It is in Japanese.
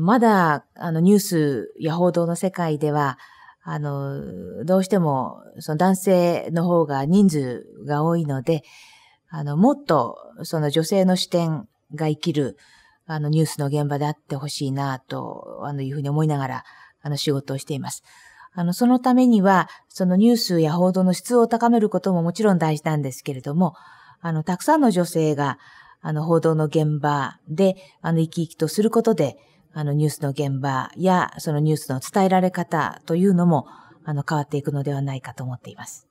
まだ、あの、ニュースや報道の世界では、あの、どうしても、その男性の方が人数が多いので、あの、もっと、その女性の視点が生きる、あの、ニュースの現場であってほしいな、と、あの、いうふうに思いながら、あの、仕事をしています。あの、そのためには、そのニュースや報道の質を高めることももちろん大事なんですけれども、あの、たくさんの女性が、あの、報道の現場で、あの、生き生きとすることで、あのニュースの現場やそのニュースの伝えられ方というのも、あの変わっていくのではないかと思っています。